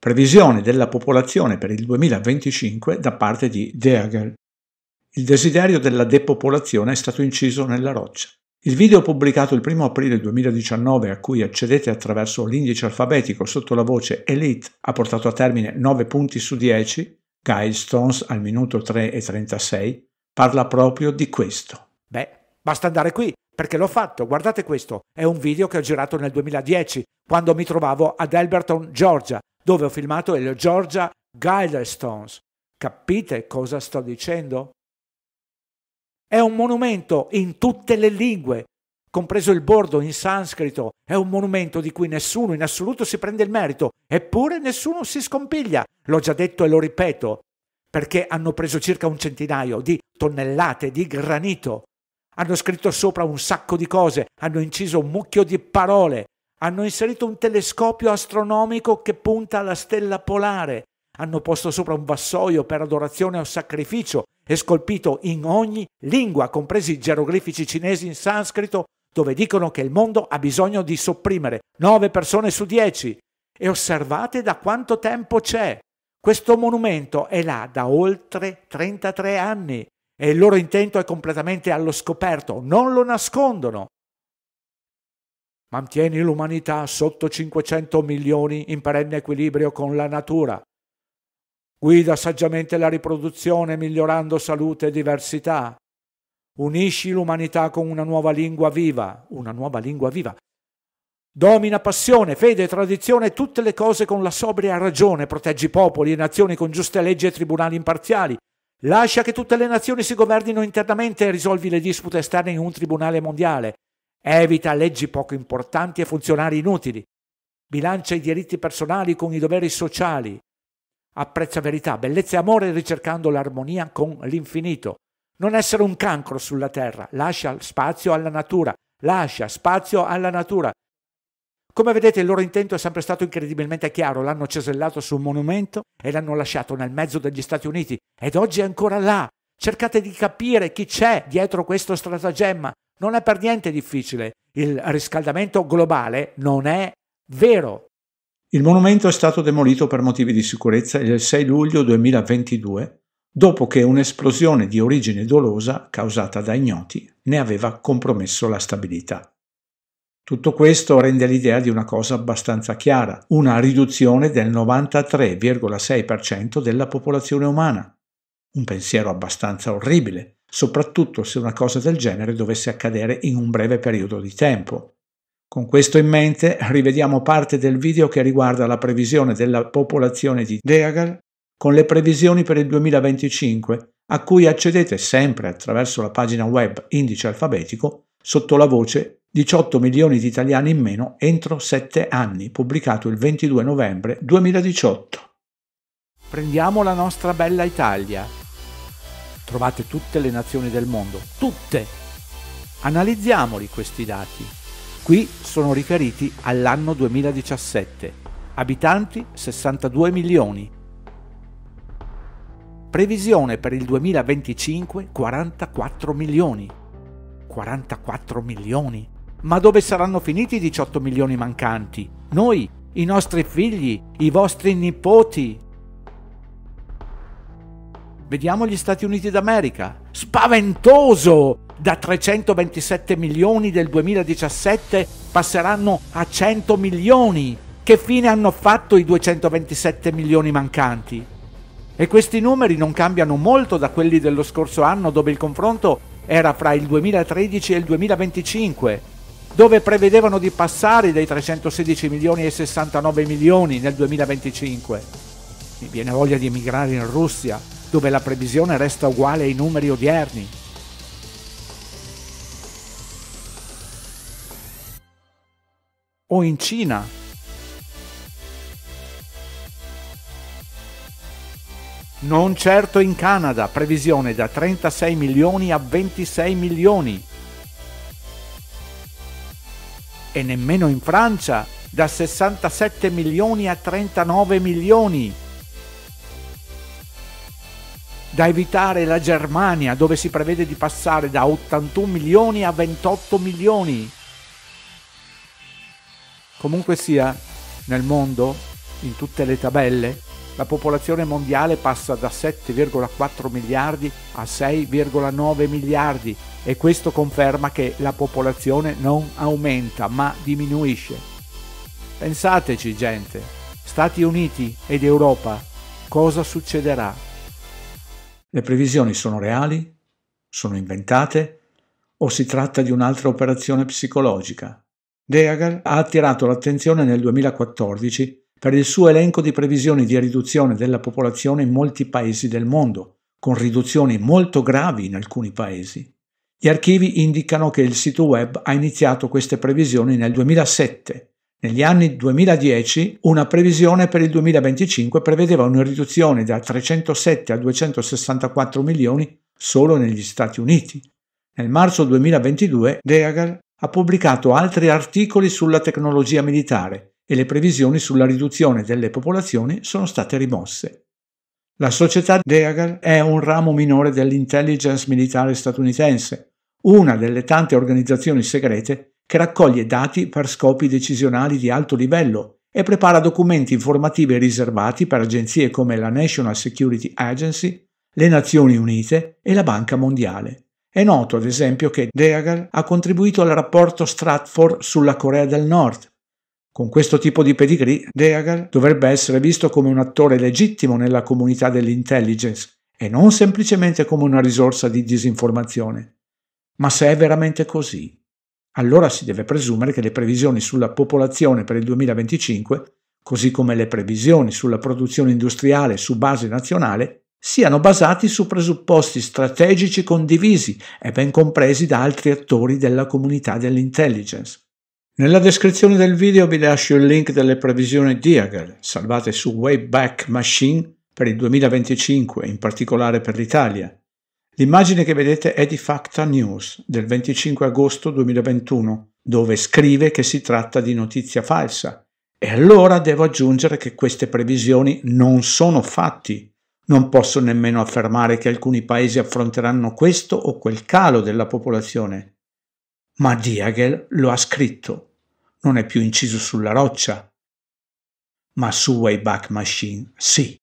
previsione della popolazione per il 2025 da parte di Deagel. Il desiderio della depopolazione è stato inciso nella roccia. Il video pubblicato il 1 aprile 2019, a cui accedete attraverso l'indice alfabetico sotto la voce Elite, ha portato a termine 9 punti su 10, Guidestones al minuto 3 e 36, parla proprio di questo. Beh, basta andare qui, perché l'ho fatto. Guardate questo, è un video che ho girato nel 2010, quando mi trovavo ad Elberton, Georgia, dove ho filmato il Georgia Guidestones. Capite cosa sto dicendo? È un monumento in tutte le lingue, compreso il bordo in sanscrito. È un monumento di cui nessuno in assoluto si prende il merito, eppure nessuno si scompiglia. L'ho già detto e lo ripeto, perché hanno preso circa un centinaio di tonnellate di granito. Hanno scritto sopra un sacco di cose, hanno inciso un mucchio di parole, hanno inserito un telescopio astronomico che punta alla stella polare, hanno posto sopra un vassoio per adorazione o sacrificio e scolpito in ogni lingua, compresi i geroglifici cinesi in sanscrito, dove dicono che il mondo ha bisogno di sopprimere 9 persone su 10. E osservate da quanto tempo c'è. Questo monumento è là da oltre 33 anni e il loro intento è completamente allo scoperto, non lo nascondono. Mantieni l'umanità sotto 500 milioni in perenne equilibrio con la natura. Guida saggiamente la riproduzione migliorando salute e diversità. Unisci l'umanità con una nuova lingua viva, una nuova lingua viva. Domina passione, fede, tradizione, e tutte le cose con la sobria ragione, proteggi popoli e nazioni con giuste leggi e tribunali imparziali. Lascia che tutte le nazioni si governino internamente e risolvi le dispute esterne in un tribunale mondiale. Evita leggi poco importanti e funzionari inutili. Bilancia i diritti personali con i doveri sociali. Apprezza verità, bellezza e amore ricercando l'armonia con l'infinito. Non essere un cancro sulla terra, lascia spazio alla natura, lascia spazio alla natura. Come vedete il loro intento è sempre stato incredibilmente chiaro, l'hanno cesellato su un monumento e l'hanno lasciato nel mezzo degli Stati Uniti ed oggi è ancora là. Cercate di capire chi c'è dietro questo stratagemma, non è per niente difficile. Il riscaldamento globale non è vero. Il monumento è stato demolito per motivi di sicurezza il 6 luglio 2022, dopo che un'esplosione di origine dolosa causata da ignoti ne aveva compromesso la stabilità. Tutto questo rende l'idea di una cosa abbastanza chiara, una riduzione del 93,6% della popolazione umana. Un pensiero abbastanza orribile, soprattutto se una cosa del genere dovesse accadere in un breve periodo di tempo. Con questo in mente rivediamo parte del video che riguarda la previsione della popolazione di Deagal con le previsioni per il 2025, a cui accedete sempre attraverso la pagina web Indice Alfabetico sotto la voce 18 milioni di italiani in meno entro 7 anni, pubblicato il 22 novembre 2018. Prendiamo la nostra bella Italia Trovate tutte le nazioni del mondo, tutte. Analizziamoli questi dati. Qui sono riferiti all'anno 2017. Abitanti 62 milioni. Previsione per il 2025 44 milioni. 44 milioni. Ma dove saranno finiti i 18 milioni mancanti? Noi, i nostri figli, i vostri nipoti, Vediamo gli Stati Uniti d'America. Spaventoso! Da 327 milioni del 2017 passeranno a 100 milioni. Che fine hanno fatto i 227 milioni mancanti? E questi numeri non cambiano molto da quelli dello scorso anno dove il confronto era fra il 2013 e il 2025, dove prevedevano di passare dai 316 milioni ai 69 milioni nel 2025. Mi viene voglia di emigrare in Russia, dove la previsione resta uguale ai numeri odierni. O in Cina. Non certo in Canada, previsione da 36 milioni a 26 milioni. E nemmeno in Francia, da 67 milioni a 39 milioni da evitare la Germania dove si prevede di passare da 81 milioni a 28 milioni. Comunque sia, nel mondo, in tutte le tabelle, la popolazione mondiale passa da 7,4 miliardi a 6,9 miliardi e questo conferma che la popolazione non aumenta ma diminuisce. Pensateci gente, Stati Uniti ed Europa, cosa succederà? Le previsioni sono reali? Sono inventate? O si tratta di un'altra operazione psicologica? Deagar ha attirato l'attenzione nel 2014 per il suo elenco di previsioni di riduzione della popolazione in molti paesi del mondo, con riduzioni molto gravi in alcuni paesi. Gli archivi indicano che il sito web ha iniziato queste previsioni nel 2007 negli anni 2010 una previsione per il 2025 prevedeva una riduzione da 307 a 264 milioni solo negli Stati Uniti. Nel marzo 2022 Deagle ha pubblicato altri articoli sulla tecnologia militare e le previsioni sulla riduzione delle popolazioni sono state rimosse. La società Deagle è un ramo minore dell'intelligence militare statunitense, una delle tante organizzazioni segrete che raccoglie dati per scopi decisionali di alto livello e prepara documenti informativi riservati per agenzie come la National Security Agency, le Nazioni Unite e la Banca Mondiale. È noto ad esempio che Deagle ha contribuito al rapporto Stratford sulla Corea del Nord. Con questo tipo di pedigree, Deagle dovrebbe essere visto come un attore legittimo nella comunità dell'intelligence e non semplicemente come una risorsa di disinformazione. Ma se è veramente così, allora si deve presumere che le previsioni sulla popolazione per il 2025, così come le previsioni sulla produzione industriale su base nazionale, siano basati su presupposti strategici condivisi e ben compresi da altri attori della comunità dell'intelligence. Nella descrizione del video vi lascio il link delle previsioni Diagel, salvate su Wayback Machine per il 2025, in particolare per l'Italia, L'immagine che vedete è di Facta News del 25 agosto 2021, dove scrive che si tratta di notizia falsa. E allora devo aggiungere che queste previsioni non sono fatti. Non posso nemmeno affermare che alcuni paesi affronteranno questo o quel calo della popolazione. Ma Diagel lo ha scritto. Non è più inciso sulla roccia. Ma su Wayback Machine sì.